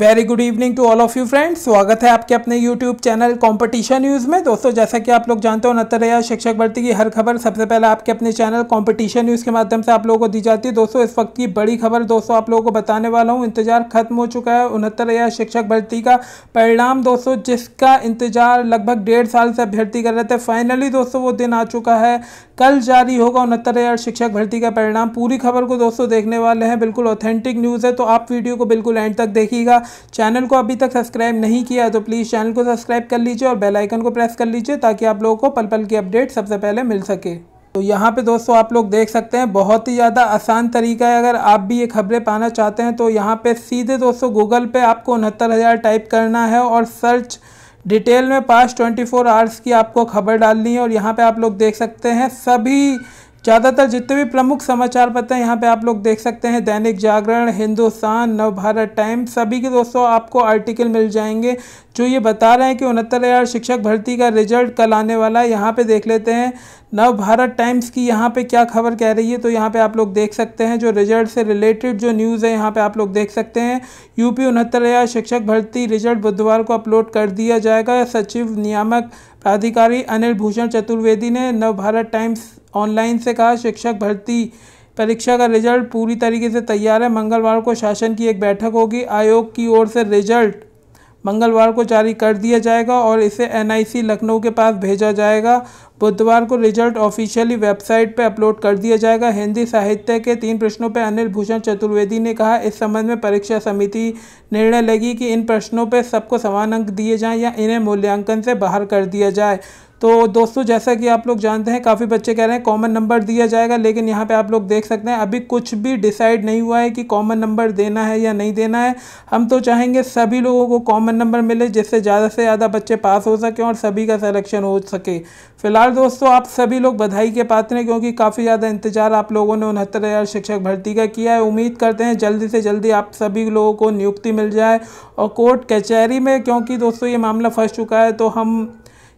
very good evening to all of you friends स्वागत है आपके अपने यूट्यूब चैनल कंपटीशन न्यूज़ में दोस्तों जैसा कि आप लोग जानते हो नतरया शिक्षक भर्ती की हर खबर सबसे पहले आपके अपने चैनल कंपटीशन न्यूज़ के माध्यम से आप लोगों को दी जाती है दोस्तों इस वक्त की बड़ी खबर दोस्तों आप लोगों को बताने वाला हूँ इंतजार खत्म हो चुका है उनहत्तरया शिक्षक भर्ती का परिणाम दोस्तों जिसका इंतजार लगभग डेढ़ साल से अभ्यर्थी कर रहे थे फाइनली दोस्तों वो दिन आ चुका है कल जारी होगा उनहत्तर हजार शिक्षक भर्ती का परिणाम पूरी खबर को दोस्तों देखने वाले हैं बिल्कुल ऑथेंटिक न्यूज़ है तो आप वीडियो को बिल्कुल एंड तक देखिएगा चैनल को अभी तक सब्सक्राइब नहीं किया तो प्लीज़ चैनल को सब्सक्राइब कर लीजिए और बेलाइकन को प्रेस कर लीजिए ताकि आप लोगों को पल पल की अपडेट सबसे पहले मिल सके तो यहाँ पे दोस्तों आप लोग देख सकते हैं बहुत ही ज़्यादा आसान तरीका है अगर आप भी ये खबरें पाना चाहते हैं तो यहाँ पे सीधे दोस्तों गूगल पे आपको उनहत्तर हज़ार टाइप करना है और सर्च डिटेल में पास्ट 24 आवर्स की आपको खबर डालनी है और यहाँ पे आप लोग देख सकते हैं सभी ज़्यादातर जितने भी प्रमुख समाचार पत्र हैं यहाँ पे आप लोग देख सकते हैं दैनिक जागरण हिंदुस्तान नवभारत टाइम्स सभी के दोस्तों आपको आर्टिकल मिल जाएंगे जो ये बता रहे हैं कि उनहत्तर हज़ार शिक्षक भर्ती का रिजल्ट कल आने वाला है यहाँ पे देख लेते हैं नव भारत टाइम्स की यहाँ पे क्या खबर कह रही है तो यहाँ पे आप लोग देख सकते हैं जो रिजल्ट से रिलेटेड जो न्यूज़ है यहाँ पे आप लोग देख सकते हैं यूपी उनहत्तर हज़ार शिक्षक भर्ती रिजल्ट बुधवार को अपलोड कर दिया जाएगा सचिव नियामक प्राधिकारी अनिल भूषण चतुर्वेदी ने नव भारत टाइम्स ऑनलाइन से से कहा शिक्षक भर्ती परीक्षा का रिजल्ट पूरी तरीके से तैयार है मंगलवार को शासन की एक बैठक होगी आयोग की ओर से रिजल्ट मंगलवार को जारी कर दिया जाएगा और इसे एनआईसी लखनऊ के पास भेजा जाएगा बुधवार को रिजल्ट ऑफिशियली वेबसाइट पर अपलोड कर दिया जाएगा हिंदी साहित्य के तीन प्रश्नों पर अनिल भूषण चतुर्वेदी ने कहा इस संबंध में परीक्षा समिति निर्णय लेगी कि इन प्रश्नों पर सबको समान अंक दिए जाएं या इन्हें मूल्यांकन से बाहर कर दिया जाए तो दोस्तों जैसा कि आप लोग जानते हैं काफ़ी बच्चे कह रहे हैं कॉमन नंबर दिया जाएगा लेकिन यहाँ पे आप लोग देख सकते हैं अभी कुछ भी डिसाइड नहीं हुआ है कि कॉमन नंबर देना है या नहीं देना है हम तो चाहेंगे सभी लोगों को कॉमन नंबर मिले जिससे ज़्यादा से ज़्यादा बच्चे पास हो सकें और सभी का सलेक्शन हो सके फिलहाल दोस्तों आप सभी लोग बधाई के पात्र हैं क्योंकि काफ़ी ज़्यादा इंतजार आप लोगों ने उनहत्तर हज़ार शिक्षक भर्ती का किया है उम्मीद करते हैं जल्दी से जल्दी आप सभी लोगों को नियुक्ति मिल जाए और कोर्ट कचहरी में क्योंकि दोस्तों ये मामला फंस चुका है तो हम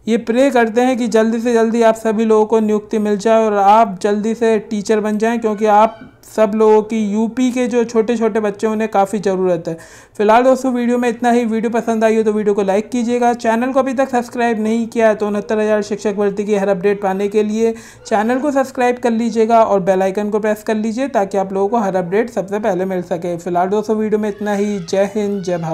ये प्रे करते हैं कि जल्दी से जल्दी आप सभी लोगों को नियुक्ति मिल जाए और आप जल्दी से टीचर बन जाएं क्योंकि आप सब लोगों की यूपी के जो छोटे छोटे बच्चे उन्हें काफ़ी ज़रूरत है फिलहाल दोस्तों वीडियो में इतना ही वीडियो पसंद आई हो तो वीडियो को लाइक कीजिएगा चैनल को अभी तक सब्सक्राइब नहीं किया है तो उनहत्तर हज़ार शिक्षक भर्ती की हर अपडेट पाने के लिए चैनल को सब्सक्राइब कर लीजिएगा और बेलाइकन को प्रेस कर लीजिए ताकि आप लोगों को हर अपडेट सबसे पहले मिल सके फिलहाल दोस्तों वीडियो में इतना ही जय हिंद जय भारत